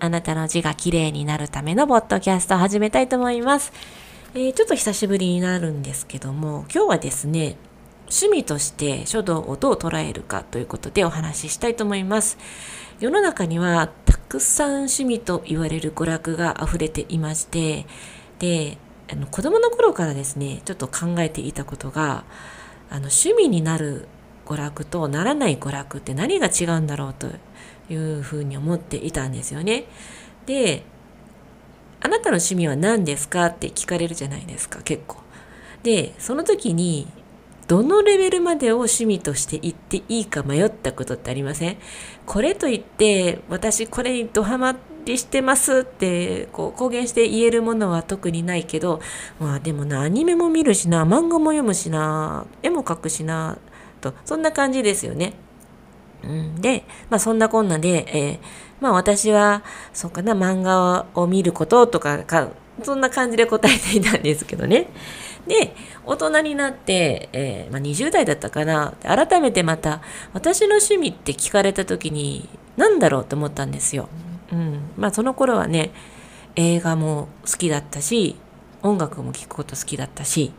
あなたの字が綺麗になるためのポッドキャストを始めたいと思います。えー、ちょっと久しぶりになるんですけども、今日はですね、趣味として書道をどう捉えるかということでお話ししたいと思います。世の中にはたくさん趣味と言われる娯楽が溢れていまして、で、あの子供の頃からですね、ちょっと考えていたことが、あの趣味になる娯楽とならない娯楽って何が違うんだろうというふうに思っていたんですよね。で、あなたの趣味は何ですかって聞かれるじゃないですか、結構。で、その時に、どのレベルまでを趣味として言っていいか迷ったことってありませんこれと言って、私これにドハマりしてますって、こう、公言して言えるものは特にないけど、まあでもな、アニメも見るしな、漫画も読むしな、絵も描くしな、と、そんな感じですよね。うん、で、まあ、そんなこんなで、えー、まあ、私はそうかな漫画を見ることとかかそんな感じで答えていたんですけどね。で大人になって、えー、まあ、20代だったかな改めてまた私の趣味って聞かれた時に何だろうと思ったんですよ。うんまあ、その頃はね映画も好きだったし音楽も聴くこと好きだったし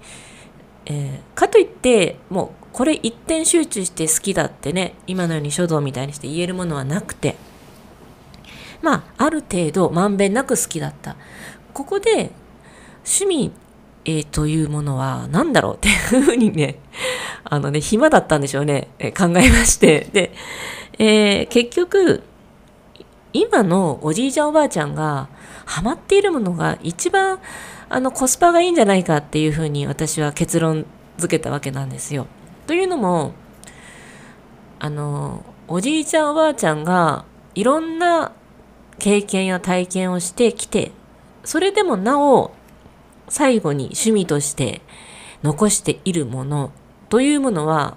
えー、かといってもうこれ一点集中して好きだってね今のように書道みたいにして言えるものはなくてまあある程度まんべんなく好きだったここで趣味、えー、というものは何だろうっていうふうにねあのね暇だったんでしょうね、えー、考えましてで、えー、結局今のおじいちゃんおばあちゃんがハマっているものが一番あのコスパがいいんじゃないかっていうふうに私は結論付けたわけなんですよ。というのもあのおじいちゃんおばあちゃんがいろんな経験や体験をしてきてそれでもなお最後に趣味として残しているものというものは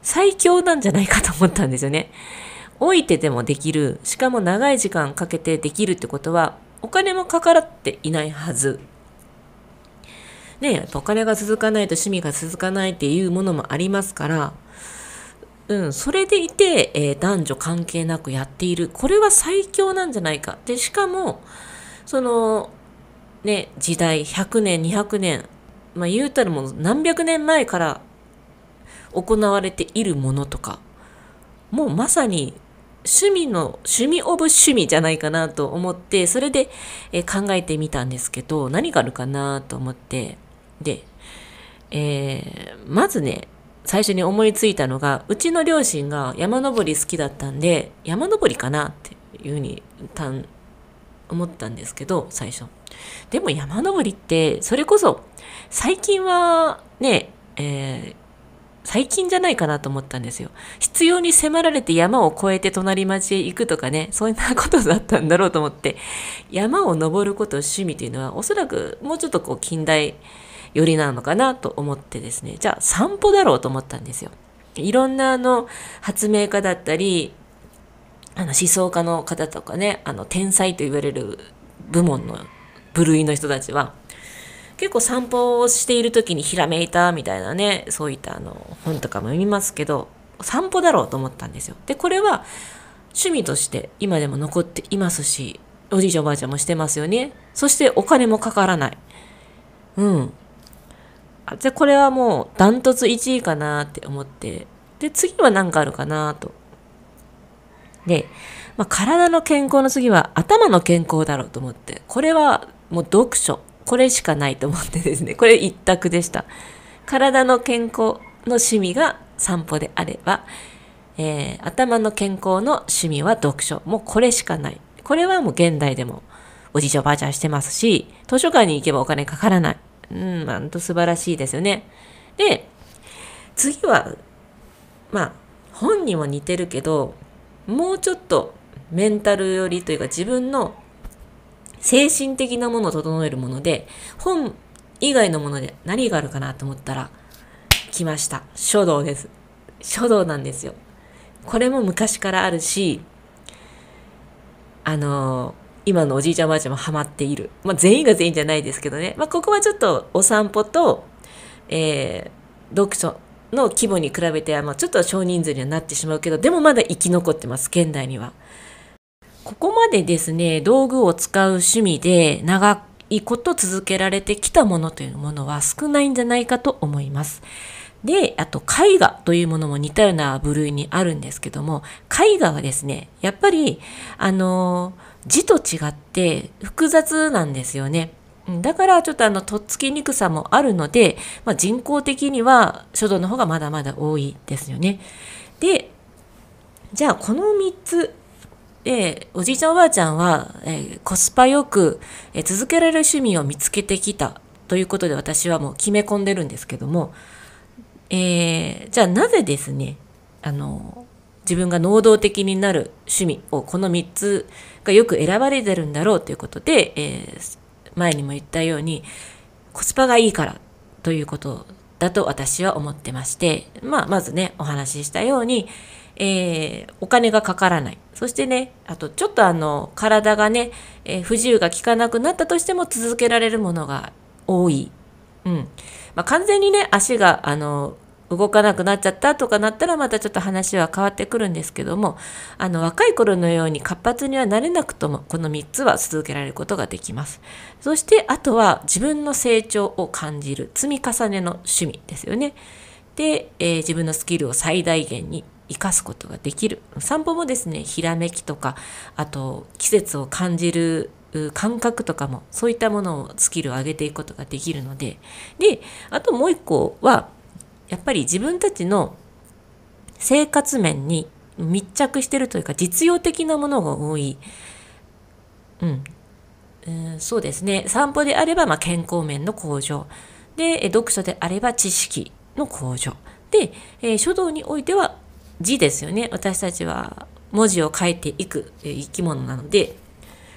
最強なんじゃないかと思ったんですよね。置いてでもできるしかも長い時間かけてできるってことはお金もかからっていないはずねえ、お金が続かないと趣味が続かないっていうものもありますからうん、それでいて、えー、男女関係なくやっている。これは最強なんじゃないか。で、しかも、その、ね、時代、100年、200年、まあ言うたらもう何百年前から行われているものとか、もうまさに趣味の、趣味オブ趣味じゃないかなと思って、それで、え考えてみたんですけど、何があるかなと思って、で、えー、まずね、最初に思いついたのが、うちの両親が山登り好きだったんで、山登りかなっていうふうに、たん、思ったんですけど、最初。でも山登りって、それこそ、最近はね、えー、最近じゃないかなと思ったんですよ。必要に迫られて山を越えて隣町へ行くとかね、そんなことだったんだろうと思って、山を登ること趣味というのは、おそらくもうちょっとこう近代寄りなのかなと思ってですね、じゃあ散歩だろうと思ったんですよ。いろんなあの発明家だったり、あの思想家の方とかね、あの天才と言われる部門の部類の人たちは、結構散歩をしている時にひらめいたみたいなねそういったあの本とかも読みますけど散歩だろうと思ったんですよでこれは趣味として今でも残っていますしおじいちゃんおばあちゃんもしてますよねそしてお金もかからないうんじゃこれはもうダントツ1位かなって思ってで次は何かあるかなとで、まあ、体の健康の次は頭の健康だろうと思ってこれはもう読書これしかないと思ってですねこれ一択でした体の健康の趣味が散歩であれば、えー、頭の健康の趣味は読書もうこれしかないこれはもう現代でもおじいちゃんおばあちゃんしてますし図書館に行けばお金かからないうんほんと素晴らしいですよねで次はまあ本にも似てるけどもうちょっとメンタル寄りというか自分の精神的なものを整えるもので、本以外のもので何があるかなと思ったら、来ました。書道です。書道なんですよ。これも昔からあるし、あのー、今のおじいちゃんおばあちゃんもハマっている。まあ、全員が全員じゃないですけどね。まあ、ここはちょっとお散歩と、えー、読書の規模に比べては、まあ、ちょっと少人数にはなってしまうけど、でもまだ生き残ってます、現代には。ここまでですね道具を使う趣味で長いこと続けられてきたものというものは少ないんじゃないかと思います。で、あと絵画というものも似たような部類にあるんですけども、絵画はですね、やっぱり、あの、字と違って複雑なんですよね。だからちょっとあの、とっつきにくさもあるので、まあ、人工的には書道の方がまだまだ多いですよね。で、じゃあこの3つで、おじいちゃんおばあちゃんは、えー、コスパよく、えー、続けられる趣味を見つけてきたということで私はもう決め込んでるんですけども、えー、じゃあなぜですね、あの、自分が能動的になる趣味をこの3つがよく選ばれてるんだろうということで、え前にも言ったようにコスパがいいからということだと私は思ってまして、まあ、まずね、お話ししたように、えー、お金がかからない。そしてね、あとちょっとあの、体がね、えー、不自由が効かなくなったとしても続けられるものが多い。うん。まあ、完全にね、足が、あの、動かなくなっちゃったとかなったらまたちょっと話は変わってくるんですけどもあの若い頃のように活発にはなれなくともこの3つは続けられることができますそしてあとは自分の成長を感じる積み重ねの趣味ですよねで、えー、自分のスキルを最大限に生かすことができる散歩もですねひらめきとかあと季節を感じる感覚とかもそういったものをスキルを上げていくことができるのでであともう一個はやっぱり自分たちの生活面に密着してるというか実用的なものが多い。うん。うん、そうですね。散歩であれば、ま健康面の向上。で、読書であれば知識の向上。で、え書道においては字ですよね。私たちは文字を書いていく、え生き物なので、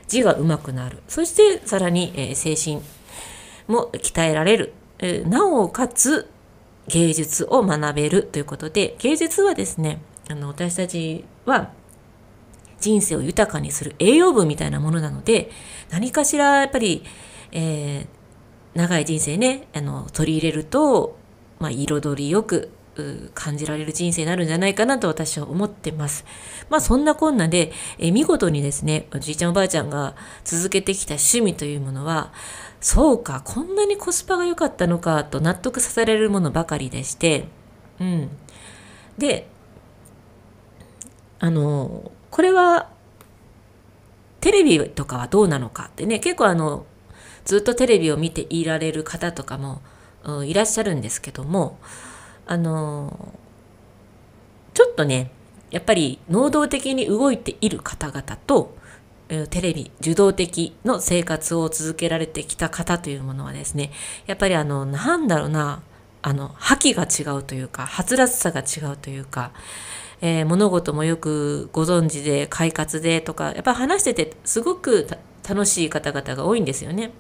字が上手くなる。そして、さらに、え精神も鍛えられる。えなおかつ、芸術を学べるということで芸術はですねあの私たちは人生を豊かにする栄養分みたいなものなので何かしらやっぱり、えー、長い人生ねあの取り入れると、まあ、彩りよく感じられる人生になるんじゃないかなと私は思ってます。まあそんなこんなで、え見事にですね、おじいちゃんおばあちゃんが続けてきた趣味というものは、そうか、こんなにコスパが良かったのかと納得させられるものばかりでして、うん。で、あの、これはテレビとかはどうなのかってね、結構あの、ずっとテレビを見ていられる方とかも、うん、いらっしゃるんですけども、あのちょっとねやっぱり能動的に動いている方々とテレビ受動的の生活を続けられてきた方というものはですねやっぱりあのなんだろうなあの覇気が違うというかはつらつさが違うというか、えー、物事もよくご存知で快活でとかやっぱ話しててすごく楽しい方々が多いんですよね。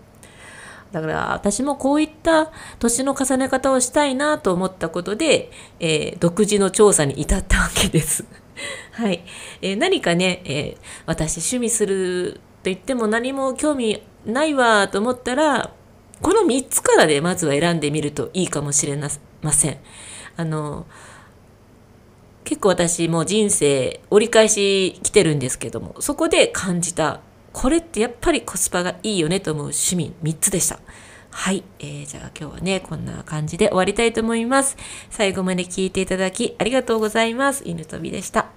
だから私もこういった年の重ね方をしたいなと思ったことで、えー、独自の調査に至ったわけです。はい、えー、何かね、えー、私趣味すると言っても何も興味ないわと思ったらこの3つからで、まずは選んでみるといいかもしれません。あの結構私もう人生折り返し来てるんですけどもそこで感じたこれってやっぱりコスパがいいよねと思う趣味3つでした。はい。えー、じゃあ今日はね、こんな感じで終わりたいと思います。最後まで聞いていただきありがとうございます。犬飛びでした。